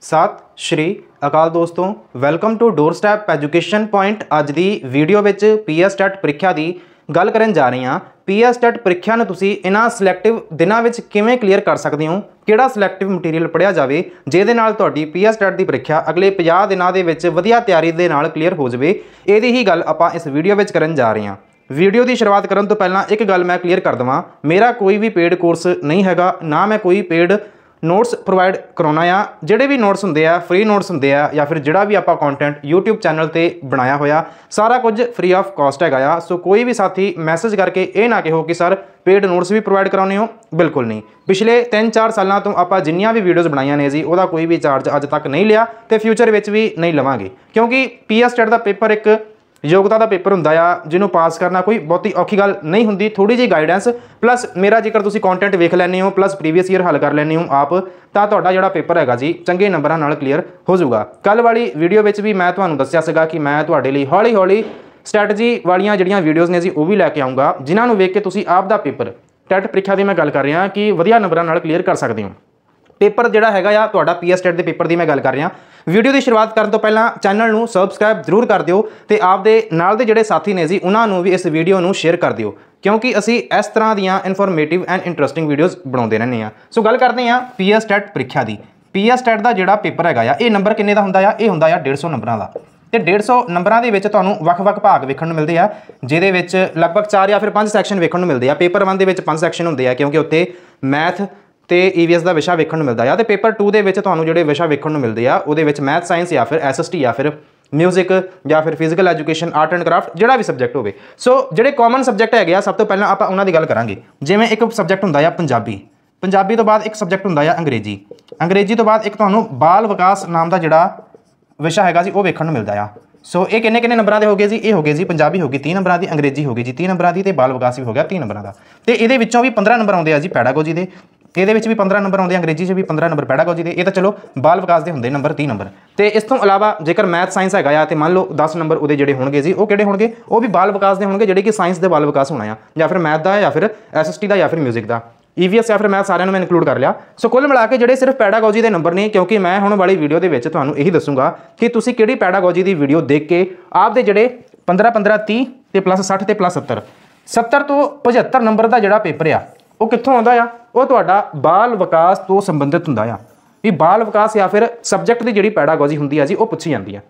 ਸਤਿ ਸ਼੍ਰੀ ਅਕਾਲ ਦੋਸਤੋ welcome to doorstep education point ਅੱਜ ਦੀ ਵੀਡੀਓ ਵਿੱਚ ਪੀਐਸ ਟੈਟ ਪ੍ਰੀਖਿਆ ਦੀ ਗੱਲ ਕਰਨ ਜਾ ਰਹੇ ਹਾਂ ਪੀਐਸ ਟੈਟ ਪ੍ਰੀਖਿਆ ਨੂੰ ਤੁਸੀਂ ਇਹਨਾਂ ਸਿਲੈਕਟਿਵ ਦਿਨਾਂ ਵਿੱਚ ਕਿਵੇਂ ਕਲੀਅਰ ਕਰ ਸਕਦੇ ਹੋ ਕਿਹੜਾ ਸਿਲੈਕਟਿਵ ਮਟੀਰੀਅਲ ਪੜਿਆ ਜਾਵੇ ਜਿਹਦੇ ਨਾਲ ਤੁਹਾਡੀ ਪੀਐਸ ਟੈਟ ਦੀ ਪ੍ਰੀਖਿਆ ਅਗਲੇ 50 ਦਿਨਾਂ ਦੇ ਵਿੱਚ ਵਧੀਆ ਤਿਆਰੀ ਦੇ ਨਾਲ ਕਲੀਅਰ ਹੋ ਜਾਵੇ ਇਹਦੀ ਹੀ ਗੱਲ ਆਪਾਂ ਇਸ ਵੀਡੀਓ ਵਿੱਚ ਕਰਨ ਜਾ ਰਹੇ ਹਾਂ ਵੀਡੀਓ ਦੀ ਸ਼ੁਰੂਆਤ ਕਰਨ ਤੋਂ ਪਹਿਲਾਂ ਇੱਕ ਗੱਲ ਮੈਂ ਕਲੀਅਰ ਕਰ ਦਵਾਂ ਮੇਰਾ ਕੋਈ ਵੀ ਪੇਡ ਕੋਰਸ ਨਹੀਂ ਹੈਗਾ ਨਾ ਮੈਂ ਕੋਈ ਪੇਡ ਨੋਟਸ ਪ੍ਰੋਵਾਈਡ ਕਰਾਉਣਾ ਆ ਜਿਹੜੇ ਵੀ ਨੋਟਸ ਹੁੰਦੇ ਆ ਫ੍ਰੀ ਨੋਟਸ ਹੁੰਦੇ ਆ ਜਾਂ ਫਿਰ ਜਿਹੜਾ ਵੀ ਆਪਾਂ ਕੰਟੈਂਟ YouTube ਚੈਨਲ ਤੇ ਬਣਾਇਆ ਹੋਇਆ ਸਾਰਾ ਕੁਝ ਫ੍ਰੀ ਆਫ ਕਾਸਟ ਹੈਗਾ ਆ ਸੋ ਕੋਈ ਵੀ ਸਾਥੀ ਮੈਸੇਜ ਕਰਕੇ ਇਹ ਨਾ ਕਹੋ ਕਿ ਸਰ ਪੇਡ ਨੋਟਸ ਵੀ ਪ੍ਰੋਵਾਈਡ ਕਰਾਉਨੇ ਹੋ ਬਿਲਕੁਲ ਨਹੀਂ ਪਿਛਲੇ 3-4 ਸਾਲਾਂ ਤੋਂ ਆਪਾਂ ਜਿੰਨੀਆਂ ਵੀ ਵੀਡੀਓਜ਼ ਬਣਾਈਆਂ ਨੇ ਜੀ ਉਹਦਾ ਕੋਈ ਵੀ ਚਾਰਜ ਅੱਜ ਤੱਕ ਨਹੀਂ ਲਿਆ ਤੇ ਫਿਊਚਰ ਵਿੱਚ ਵੀ ਨਹੀਂ ਲਵਾਂਗੇ ਕਿਉਂਕਿ ਪੀਐਸ ਸਟੇਟ ਦਾ ਪੇਪਰ ਇੱਕ ਯੋਗਤਾ ਦਾ ਪੇਪਰ ਹੁੰਦਾ ਆ ਜਿਹਨੂੰ ਪਾਸ ਕਰਨਾ ਕੋਈ ਬਹੁਤੀ ਔਖੀ ਗੱਲ ਨਹੀਂ ਹੁੰਦੀ ਥੋੜੀ ਜਿਹੀ ਗਾਈਡੈਂਸ ਪਲੱਸ ਮੇਰਾ ਜੇਕਰ ਤੁਸੀਂ ਕੰਟੈਂਟ ਵੇਖ ਲੈਣੇ ਹੋ ਪਲੱਸ ਪ੍ਰੀਵੀਅਸ ਈਅਰ ਹੱਲ ਕਰ ਲੈਣੇ ਹੋ ਆਪ ਤਾਂ ਤੁਹਾਡਾ ਜਿਹੜਾ ਪੇਪਰ ਹੈਗਾ ਜੀ ਚੰਗੇ ਨੰਬਰਾਂ ਨਾਲ ਕਲੀਅਰ ਹੋ ਜਾਊਗਾ ਕੱਲ ਵਾਲੀ ਵੀਡੀਓ ਵਿੱਚ ਵੀ ਮੈਂ ਤੁਹਾਨੂੰ ਦੱਸਿਆ ਸੀਗਾ ਕਿ ਮੈਂ ਤੁਹਾਡੇ ਲਈ ਹੌਲੀ-ਹੌਲੀ ਸਟ੍ਰੈਟਜੀ ਵਾਲੀਆਂ ਜਿਹੜੀਆਂ ਵੀਡੀਓਜ਼ ਨੇ ਜੀ ਉਹ ਵੀ ਲੈ ਕੇ ਆਉਂਗਾ ਜਿਨ੍ਹਾਂ ਨੂੰ ਵੇਖ ਕੇ ਤੁਸੀਂ ਆਪ ਦਾ ਪੇਪਰ ਟੈਟ ਪ੍ਰੀਖਿਆ ਦੀ ਮੈਂ ਗੱਲ ਕਰ ਰਿਹਾ ਕਿ ਵਧੀਆ ਨੰਬਰਾਂ ਨਾਲ ਕਲੀਅਰ ਕਰ ਸਕਦੇ ਹੋ ਪੇਪਰ ਜਿਹੜਾ ਹੈਗਾ ਆ ਤੁਹਾਡਾ ਪੀਐਸ ਟੈਟ e ਦੇ ਪੇਪਰ ਦੀ ਮੈਂ ਗੱਲ ਕਰ ਰਿਹਾ ਵੀਡੀਓ ਦੀ ਸ਼ੁਰੂਆਤ ਕਰਨ ਤੋਂ ਪਹਿਲਾਂ ਚੈਨਲ ਨੂੰ ਸਬਸਕ੍ਰਾਈਬ ਜ਼ਰੂਰ ਕਰ ਦਿਓ ਤੇ ਆਪਦੇ ਨਾਲ ਦੇ ਜਿਹੜੇ ਸਾਥੀ ਨੇ ਜੀ ਉਹਨਾਂ ਨੂੰ ਵੀ ਇਸ ਵੀਡੀਓ ਨੂੰ ਸ਼ੇਅਰ ਕਰ ਦਿਓ ਕਿਉਂਕਿ ਅਸੀਂ ਇਸ ਤਰ੍ਹਾਂ ਦੀਆਂ ਇਨਫੋਰਮੇਟਿਵ ਐਂਡ ਇੰਟਰਸਟਿੰਗ ਵੀਡੀਓਜ਼ ਬਣਾਉਂਦੇ ਰਹਿੰਦੇ ਆ ਸੋ ਗੱਲ ਕਰਦੇ ਆ ਪੀਐਸ ਸਟੈਟ ਪ੍ਰੀਖਿਆ ਦੀ ਪੀਐਸ ਸਟੈਟ ਦਾ ਜਿਹੜਾ ਪੇਪਰ ਹੈਗਾ ਆ ਇਹ ਨੰਬਰ ਕਿੰਨੇ ਦਾ ਹੁੰਦਾ ਆ ਇਹ ਹੁੰਦਾ ਆ 150 ਨੰਬਰਾਂ ਦਾ ਤੇ 150 ਨੰਬਰਾਂ ਦੇ ਵਿੱਚ ਤੁਹਾਨੂੰ ਵੱਖ-ਵੱਖ ਭਾਗ ਵੇਖਣ ਨੂੰ ਮਿਲਦੇ ਆ ਜਿਹਦੇ ਵਿੱਚ ਲਗਭਗ 4 ਜਾਂ ਫਿਰ 5 ਸੈਕਸ਼ਨ ਵੇਖਣ ਨੂੰ ਮਿਲਦੇ ਆ ਪੇਪਰ 1 ਦੇ ਵਿੱਚ 5 ਸੈਕਸ਼ਨ ਹੁੰਦੇ ਆ ਕਿਉਂਕਿ ਉੱਤੇ ਮੈਥ ਤੇ ਈਵੀਐਸ ਦਾ ਵਿਸ਼ਾ ਵੇਖਣ ਨੂੰ ਮਿਲਦਾ ਆ ਤੇ ਪੇਪਰ 2 ਦੇ ਵਿੱਚ ਤੁਹਾਨੂੰ ਜਿਹੜੇ ਵਿਸ਼ਾ ਵੇਖਣ ਨੂੰ ਮਿਲਦੇ ਆ ਉਹਦੇ ਵਿੱਚ ਮੈਥ ਸਾਇੰਸ ਜਾਂ ਫਿਰ ਐਸਐਸਟੀ ਜਾਂ ਫਿਰ ਮਿਊਜ਼ਿਕ ਜਾਂ ਫਿਰ physical education art and craft ਜਿਹੜਾ ਵੀ ਸਬਜੈਕਟ ਹੋਵੇ ਸੋ ਜਿਹੜੇ ਕਾਮਨ ਸਬਜੈਕਟ ਹੈਗੇ ਆ ਸਭ ਤੋਂ ਪਹਿਲਾਂ ਆਪਾਂ ਉਹਨਾਂ ਦੀ ਗੱਲ ਕਰਾਂਗੇ ਜਿਵੇਂ ਇੱਕ ਸਬਜੈਕਟ ਹੁੰਦਾ ਆ ਪੰਜਾਬੀ ਪੰਜਾਬੀ ਤੋਂ ਬਾਅਦ ਇੱਕ ਸਬਜੈਕਟ ਹੁੰਦਾ ਆ ਅੰਗਰੇਜ਼ੀ ਅੰਗਰੇਜ਼ੀ ਤੋਂ ਬਾਅਦ ਇੱਕ ਤੁਹਾਨੂੰ ਬਾਲ ਵਿਕਾਸ ਨਾਮ ਦਾ ਜਿਹੜਾ ਵਿਸ਼ਾ ਹੈਗਾ ਸੀ ਉਹ ਵੇਖਣ ਨੂੰ ਮਿਲਦਾ ਆ ਸੋ ਇਹ ਕਿੰਨੇ ਕਿੰਨੇ ਨੰਬਰਾਂ ਦੇ ਹੋ ਗਏ ਜੀ ਇਹ ਹੋ ਗਏ ਜੀ ਪੰਜਾਬੀ ਹੋ ਗਈ 30 ਨੰਬਰਾਂ ਦੀ ਅੰਗਰੇਜ਼ੀ ਹੋ ਗਈ ਜੀ 30 ਨੰਬਰਾਂ ਦੀ ਤੇ ਬਾਲ ਵਿਕਾਸ ਵੀ ਹੋ ਗਿਆ 30 ਨੰਬਰਾਂ ਦਾ ਤੇ ਇਹਦੇ ਵਿੱਚੋਂ ਵੀ 15 ਨੰਬਰ ਆਉਂਦੇ ਆ ਜੀ ਪੈਡਾਗੋਜੀ ਦੇ ਇਹਦੇ ਵਿੱਚ ਵੀ 15 ਨੰਬਰ ਆਉਂਦੇ ਅੰਗਰੇਜ਼ੀ 'ਚ ਵੀ 15 ਨੰਬਰ ਪੈਡਾਗੋਜੀ ਦੇ ਇਹ ਤਾਂ ਚਲੋ ਬਾਲ ਵਿਕਾਸ ਦੇ ਹੁੰਦੇ ਨੰਬਰ 30 ਨੰਬਰ ਤੇ ਇਸ ਤੋਂ ਇਲਾਵਾ ਜੇਕਰ ਮੈਥ ਸਾਇੰਸ ਹੈਗਾ ਆ ਤੇ ਮੰਨ ਲਓ 10 ਨੰਬਰ ਉਹਦੇ ਜਿਹੜੇ ਹੋਣਗੇ ਜੀ ਉਹ ਕਿਹੜੇ ਹੋਣਗੇ ਉਹ ਵੀ ਬਾਲ ਵਿਕਾਸ ਦੇ ਹੋਣਗੇ ਜਿਹੜੇ ਕਿ ਸਾਇੰਸ ਦੇ ਬਾਲ ਵਿਕਾਸ ਹੋਣਾ ਆ ਜਾਂ ਫਿਰ ਮੈਥ ਦਾ ਜਾਂ ਫਿਰ ਐਸਐਸਟੀ ਦਾ ਜਾਂ ਫਿਰ 뮤직 ਦਾ ਈਵੀਐਸ e ਜਾਂ ਫਿਰ ਮੈਂ ਸਾਰਿਆਂ ਨੂੰ ਮੈਂ ਇਨਕਲੂਡ ਕਰ ਲਿਆ ਸੋ ਕੁੱਲ ਮਿਲਾ ਕੇ ਜਿਹੜੇ ਸਿਰਫ ਪੈਡਾਗੋਜੀ ਦੇ ਨੰਬਰ ਨੇ ਕਿਉਂਕਿ ਮੈਂ ਹੁਣ ਵਾਲੀ ਵੀਡੀਓ ਦੇ ਵਿੱਚ ਤੁਹਾਨੂੰ ਇਹੀ ਦੱਸੂਗਾ ਕਿ ਤੁਸੀਂ ਕਿਹੜੀ ਪੈਡਾਗੋਜੀ ਦੀ ਵੀਡੀਓ ਦੇਖ ਕੇ ਦੇ ਜਿਹੜੇ 15 15 30 ਤੇ ਪਲੱਸ 60 ਤੇ ਪਲੱਸ 70 70 ਤੋਂ 75 ਨੰਬਰ ਦਾ ਜਿਹੜਾ ਪੇਪਰ ਆ ਉਹ ਕਿੱਥੋਂ ਆਉਂਦਾ ਆ ਉਹ ਤੁਹਾਡਾ ਬਾਲ ਵਿਕਾਸ ਤੋਂ ਸੰਬੰਧਿਤ ਹੁੰਦਾ ਆ ਵੀ ਬਾਲ ਵਿਕਾਸ ਜਾਂ ਫਿਰ ਸਬਜੈਕਟ ਦੀ ਜਿਹੜੀ ਪੈਡਾਗੋਜੀ ਹੁੰਦੀ ਆ ਜੀ ਉਹ ਪੁੱਛੀ ਜਾਂਦੀ ਆ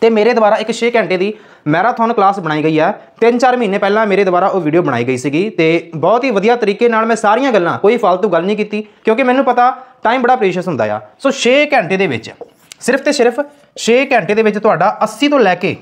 ਤੇ ਮੇਰੇ ਦੁਆਰਾ ਇੱਕ 6 ਘੰਟੇ ਦੀ ਮੈਰਾਥਨ ਕਲਾਸ ਬਣਾਈ ਗਈ ਆ 3-4 ਮਹੀਨੇ ਪਹਿਲਾਂ ਮੇਰੇ ਦੁਆਰਾ ਉਹ ਵੀਡੀਓ ਬਣਾਈ ਗਈ ਸੀਗੀ ਤੇ ਬਹੁਤ ਹੀ ਵਧੀਆ ਤਰੀਕੇ ਨਾਲ ਮੈਂ ਸਾਰੀਆਂ ਗੱਲਾਂ ਕੋਈ ਫालतू ਗੱਲ ਨਹੀਂ ਕੀਤੀ ਕਿਉਂਕਿ ਮੈਨੂੰ ਪਤਾ ਟਾਈਮ ਬੜਾ ਪ੍ਰੀਸ਼ੀਅਸ ਹੁੰਦਾ ਆ ਸੋ 6 ਘੰਟੇ ਦੇ ਵਿੱਚ ਸਿਰਫ ਤੇ ਸਿਰਫ 6 ਘੰਟੇ ਦੇ ਵਿੱਚ ਤੁਹਾਡਾ 80 ਤੋਂ ਲੈ ਕੇ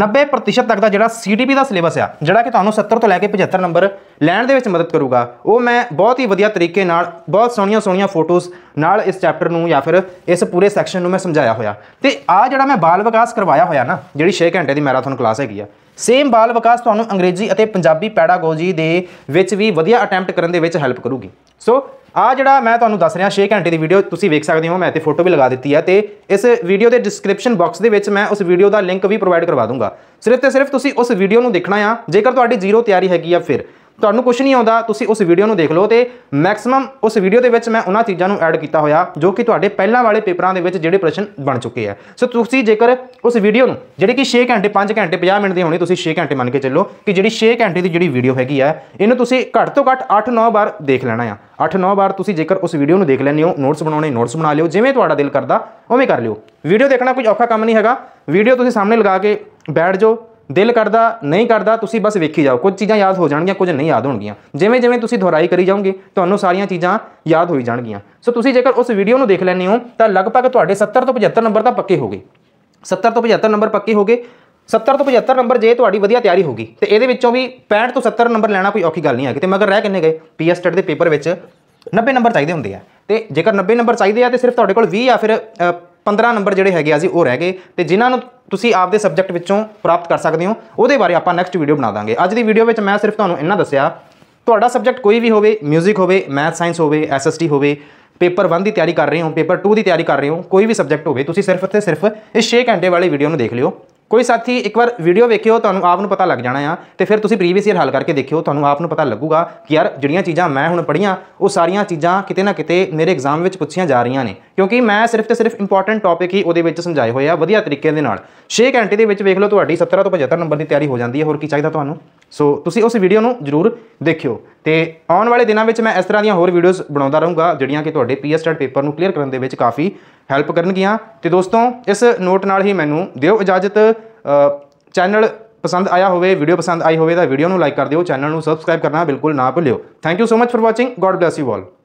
90% ਤੱਕ ਦਾ ਜਿਹੜਾ ਸੀਡੀਪੀ ਦਾ ਸਿਲੇਬਸ ਆ ਜਿਹੜਾ ਕਿ ਤੁਹਾਨੂੰ 70 ਤੋਂ ਲੈ ਕੇ 75 ਨੰਬਰ ਲੈਣ ਦੇ ਵਿੱਚ ਮਦਦ ਕਰੂਗਾ ਉਹ ਮੈਂ ਬਹੁਤ ਹੀ ਵਧੀਆ ਤਰੀਕੇ ਨਾਲ ਬਹੁਤ ਸੋਹਣੀਆਂ ਸੋਹਣੀਆਂ ਫੋਟੋਜ਼ ਨਾਲ ਇਸ ਚੈਪਟਰ ਨੂੰ ਜਾਂ ਫਿਰ ਇਸ ਪੂਰੇ ਸੈਕਸ਼ਨ ਨੂੰ ਮੈਂ ਸਮਝਾਇਆ ਹੋਇਆ ਤੇ ਆ ਜਿਹੜਾ ਮੈਂ ਬਾਲ ਵਿਕਾਸ ਕਰਵਾਇਆ ਹੋਇਆ ਨਾ ਜਿਹੜੀ 6 ਘੰਟੇ ਦੀ ਮੈਰਾਥਨ ਕਲਾਸ ਹੈਗੀ ਆ ਸੇਮ ਬਾਲ ਵਿਕਾਸ ਤੁਹਾਨੂੰ ਅੰਗਰੇਜ਼ੀ ਅਤੇ ਪੰਜਾਬੀ ਪੈਡਾਗੋਜੀ ਦੇ ਵਿੱਚ ਵੀ ਵਧੀਆ ਅਟੈਂਪਟ ਕਰਨ ਦੇ ਵਿੱਚ ਹੈਲਪ ਕਰੂਗੀ ਸੋ ਆ ਜਿਹੜਾ ਮੈਂ ਤੁਹਾਨੂੰ ਦੱਸ ਰਿਹਾ 6 ਘੰਟੇ ਦੀ ਵੀਡੀਓ ਤੁਸੀਂ ਵੇਖ ਸਕਦੇ ਹੋ ਮੈਂ ਤੇ ਫੋਟੋ ਵੀ ਲਗਾ ਦਿੱਤੀ ਹੈ ਤੇ ਇਸ ਵੀਡੀਓ ਦੇ ਡਿਸਕ੍ਰਿਪਸ਼ਨ ਬਾਕਸ ਦੇ ਵਿੱਚ ਮੈਂ ਉਸ ਵੀਡੀਓ ਦਾ ਲਿੰਕ ਵੀ ਪ੍ਰੋਵਾਈਡ ਕਰਵਾ ਦੂੰਗਾ ਸਿਰਫ ਤੇ ਸਿਰਫ ਤੁਸੀਂ ਉਸ ਵੀਡੀਓ ਨੂੰ ਦੇਖਣਾ ਆ ਜੇਕਰ ਤੁਹਾਡੀ ਜ਼ੀਰੋ ਤਿਆਰੀ ਹੈਗੀ ਆ ਫਿਰ ਤੁਹਾਨੂੰ ਕੁਝ ਨਹੀਂ ਆਉਂਦਾ ਤੁਸੀਂ ਉਸ ਵੀਡੀਓ ਨੂੰ ਦੇਖ ਲਓ ਤੇ ਮੈਕਸਿਮਮ ਉਸ ਵੀਡੀਓ ਦੇ ਵਿੱਚ ਮੈਂ ਉਹਨਾਂ ਚੀਜ਼ਾਂ ਨੂੰ ਐਡ ਕੀਤਾ ਹੋਇਆ ਜੋ ਕਿ ਤੁਹਾਡੇ ਪਹਿਲਾਂ ਵਾਲੇ ਪੇਪਰਾਂ ਦੇ ਵਿੱਚ ਜਿਹੜੇ ਪ੍ਰਸ਼ਨ ਬਣ ਚੁੱਕੇ ਆ ਸੋ ਤੁਸੀਂ ਜੇਕਰ ਉਸ ਵੀਡੀਓ ਨੂੰ ਜਿਹੜੀ ਕਿ 6 ਘੰਟੇ 5 ਘੰਟੇ 50 ਮਿੰਟ ਦੀ ਹੋਣੀ ਤੁਸੀਂ 6 ਘੰਟੇ ਮੰਨ ਕੇ ਚੱਲੋ ਕਿ ਜਿਹੜੀ 6 ਘੰਟੇ ਦੀ ਜਿਹੜੀ ਵੀਡੀਓ ਹੈਗੀ ਆ ਇਹਨੂੰ ਤੁਸੀਂ ਘੱਟ ਤੋਂ ਘੱਟ 8-9 ਵਾਰ ਦੇਖ ਲੈਣਾ ਆ 8-9 ਵਾਰ ਤੁਸੀਂ ਜੇਕਰ ਉਸ ਵੀਡੀਓ ਨੂੰ ਦੇਖ ਲੈਣੇ ਹੋ ਨੋਟਸ ਬਣਾਉਣੇ ਨੋਟਸ ਬਣਾ ਲਿਓ ਜਿਵੇਂ ਤੁਹਾਡਾ ਦਿਲ ਕਰਦਾ ਉਵੇਂ ਕਰ ਲਿਓ ਵੀਡੀਓ ਦੇਖਣਾ ਕੋਈ ਔਖਾ ਕੰਮ ਨਹੀਂ ਹੈਗਾ ਵੀਡੀਓ ਤੁਸੀਂ ਸਾਹਮਣੇ ਲਗਾ ਕੇ ਬੈਠ ਜਾਓ ਦਿਲ ਕਰਦਾ ਨਹੀਂ ਕਰਦਾ ਤੁਸੀਂ ਬਸ ਵੇਖੀ ਜਾਓ ਕੁਝ ਚੀਜ਼ਾਂ ਯਾਦ ਹੋ ਜਾਣਗੀਆਂ ਕੁਝ ਨਹੀਂ ਯਾਦ ਹੋਣਗੀਆਂ ਜਿਵੇਂ ਜਿਵੇਂ ਤੁਸੀਂ ਦੁਹਰਾਈ ਕਰੀ ਜਾਓਗੇ ਤੁਹਾਨੂੰ ਸਾਰੀਆਂ ਚੀਜ਼ਾਂ ਯਾਦ ਹੋਈ ਜਾਣਗੀਆਂ ਸੋ ਤੁਸੀਂ ਜੇਕਰ ਉਸ ਵੀਡੀਓ ਨੂੰ ਦੇਖ ਲੈਣੇ ਹੋ ਤਾਂ ਲਗਭਗ ਤੁਹਾਡੇ 70 ਤੋਂ 75 ਨੰਬਰ ਤਾਂ ਪੱਕੇ ਹੋਗੇ 70 ਤੋਂ 75 ਨੰਬਰ ਪੱਕੇ ਹੋਗੇ 70 ਤੋਂ 75 ਨੰਬਰ ਜੇ ਤੁਹਾਡੀ ਵਧੀਆ ਤਿਆਰੀ ਹੋਗੀ ਤੇ ਇਹਦੇ ਵਿੱਚੋਂ ਵੀ 65 ਤੋਂ 70 ਨੰਬਰ ਲੈਣਾ ਕੋਈ ਔਖੀ ਗੱਲ ਨਹੀਂ ਹੈ ਕਿਤੇ ਮਗਰ ਰਹਿ ਕਿੰਨੇ ਗਏ ਪੀਐਸ ਸਟੱਡ ਦੇ ਪੇਪਰ ਵਿੱਚ 90 ਨੰਬਰ ਚਾਹੀਦੇ ਹੁੰਦੇ ਆ ਤੇ ਜੇਕਰ 90 ਨੰਬਰ ਚਾਹੀਦੇ ਆ ਤੇ ਸਿਰਫ ਤੁਹਾਡੇ ਕੋਲ 20 ਆ ਫਿਰ 15 ਨੰਬਰ ਜਿਹੜੇ ਹੈਗੇ ਆ ਜੀ ਉਹ ਰਹਿ ਗਏ ਤੇ ਜਿਨ੍ਹਾਂ ਨੂੰ ਤੁਸੀਂ ਆਪਦੇ ਸਬਜੈਕਟ ਵਿੱਚੋਂ ਪ੍ਰਾਪਤ ਕਰ ਸਕਦੇ ਹੋ ਉਹਦੇ ਬਾਰੇ ਆਪਾਂ ਨੈਕਸਟ ਵੀਡੀਓ ਬਣਾ ਦਾਂਗੇ ਅੱਜ ਦੀ ਵੀਡੀਓ ਵਿੱਚ ਮੈਂ ਸਿਰਫ ਤੁਹਾਨੂੰ ਇੰਨਾ ਦੱਸਿਆ ਤੁਹਾਡਾ ਸਬਜੈਕਟ ਕੋਈ ਵੀ ਹੋਵੇ ਮਿਊਜ਼ਿਕ ਹੋਵੇ ਮੈਥ ਸਾਇੰਸ ਹੋਵੇ ਐਸਐਸਟੀ ਹੋਵੇ ਪੇਪਰ 1 ਦੀ ਤਿਆਰੀ ਕਰ ਰਹੇ ਹੋ ਪੇਪਰ 2 ਦੀ ਤਿਆਰੀ ਕਰ ਰਹੇ ਹੋ ਕੋਈ ਵੀ ਸਬਜੈਕਟ ਹੋਵੇ ਤੁਸੀਂ ਸਿਰਫ ਤੇ ਸਿਰਫ ਇਸ 6 ਘੰਟੇ ਵਾਲੀ ਵੀਡੀਓ ਨੂੰ ਦੇਖ ਲਿਓ ਕੋਈ ਸਾਥੀ ਇੱਕ ਵਾਰ ਵੀਡੀਓ ਵੇਖਿਓ ਤੁਹਾਨੂੰ ਆਪ ਨੂੰ ਪਤਾ ਲੱਗ ਜਾਣਾ ਆ ਤੇ ਫਿਰ ਤੁਸੀਂ ਪ੍ਰੀਵੀਅਸ ਈਅਰ ਹੱਲ ਕਰਕੇ ਦੇਖਿਓ ਤੁਹਾਨੂੰ ਆਪ ਨੂੰ ਪਤਾ ਲੱਗੂਗਾ ਕਿ ਯਾਰ ਜਿਹੜੀਆਂ ਚੀਜ਼ਾਂ ਮੈਂ ਹੁਣ ਪੜ੍ਹੀਆਂ ਉਹ ਸਾਰੀਆਂ ਚੀਜ਼ਾਂ ਕਿਤੇ ਨਾ ਕਿਤੇ ਮੇਰੇ ਐਗਜ਼ਾਮ ਵਿੱਚ ਪੁੱਛੀਆਂ ਜਾ ਰਹੀਆਂ ਨੇ ਕਿਉਂਕਿ ਮੈਂ ਸਿਰਫ ਤੇ ਸਿਰਫ ਇੰਪੋਰਟੈਂਟ ਟੌਪਿਕ ਹੀ ਉਹਦੇ ਵਿੱਚ ਸਮਝਾਏ ਹੋਏ ਆ ਵਧੀਆ ਤਰੀਕੇ ਦੇ ਨਾਲ 6 ਘੰਟੇ ਦੇ ਵਿੱਚ ਵੇਖ ਲਓ ਤੁਹਾਡੀ 17 ਤੋਂ 75 ਨੰਬਰ ਦੀ ਤਿਆਰੀ ਹੋ ਜਾਂਦੀ ਹੈ ਹੋਰ ਕੀ ਚਾਹੀਦਾ ਤੁਹਾਨੂੰ ਸੋ ਤੁਸੀਂ ਉਸ ਵੀਡੀਓ ਨੂੰ ਜ਼ਰੂਰ ਦੇਖਿਓ ਤੇ ਆਉਣ ਵਾਲੇ ਦਿਨਾਂ ਵਿੱਚ ਮੈਂ ਇਸ ਤਰ੍ਹਾਂ ਦੀਆਂ ਹੋਰ ਵੀਡੀਓਜ਼ ਬਣਾਉਂਦਾ ਰਹੂੰਗਾ ਜਿਹੜੀਆਂ ਕਿ ਤੁਹਾਡੇ ਪੀਐਸ ਸਟੇਟ ਪੇਪਰ ਨੂੰ ਕਲੀਅਰ ਕਰਨ ਦੇ ਵਿੱਚ ਕਾਫੀ ਹੈਲਪ ਕਰਨਗੀਆਂ ਤੇ ਦੋਸਤੋ ਇਸ ਨੋਟ ਨਾਲ ਹੀ ਮੈਨੂੰ ਦਿਓ ਇਜਾਜ਼ਤ ਚੈਨਲ ਪਸੰਦ ਆਇਆ ਹੋਵੇ ਵੀਡੀਓ ਪਸੰਦ ਆਈ ਹੋਵੇ ਤਾਂ ਵੀਡੀਓ ਨੂੰ ਲਾਈਕ ਕਰ ਦਿਓ ਚੈਨਲ ਨੂੰ ਸਬਸਕ੍ਰਾਈਬ ਕਰਨਾ ਬਿਲਕੁਲ ਨਾ ਭੁੱਲਿਓ thank you so much for watching God bless you all